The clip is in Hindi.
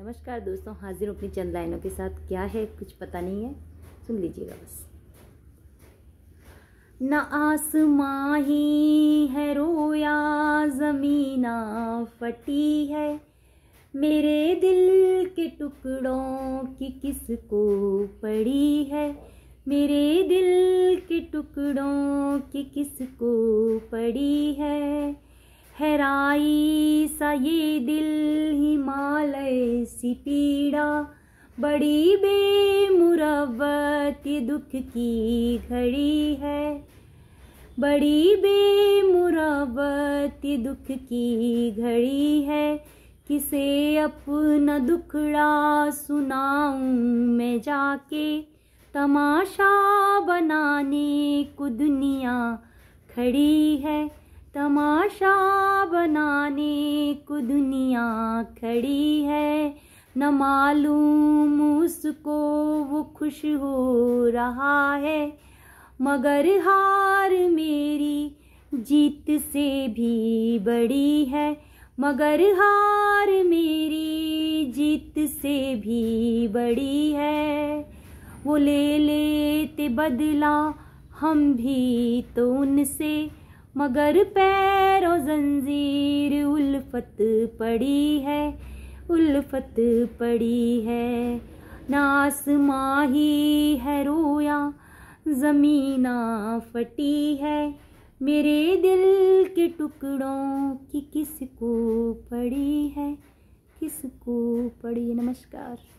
नमस्कार दोस्तों हाजिर अपनी चंद लाइनों के साथ क्या है कुछ पता नहीं है सुन लीजिएगा बस न आसमां ही है रोया जमीना फटी है मेरे दिल के टुकड़ों की किसको पड़ी है मेरे दिल के टुकड़ों की किसको पड़ी है ठहराई सा ये दिल हिमालय सी पीड़ा बड़ी बेमुरवत ये दुख की घड़ी है बड़ी बेमुरवत ये दुख की घड़ी है किसे अपना दुखड़ा सुनाऊं मैं जाके तमाशा बनाने को दुनिया खड़ी है तमाशा बनाने को दुनिया खड़ी है न मालूम उसको वो खुश हो रहा है मगर हार मेरी जीत से भी बड़ी है मगर हार मेरी जीत से भी बड़ी है वो ले लेते बदला हम भी तो उनसे मगर पैरों जंजीर उल्फत पड़ी है उल्फत पड़ी है नास माही है रोया जमीना फटी है मेरे दिल के टुकड़ों की किसको पड़ी है किसको पड़ी नमस्कार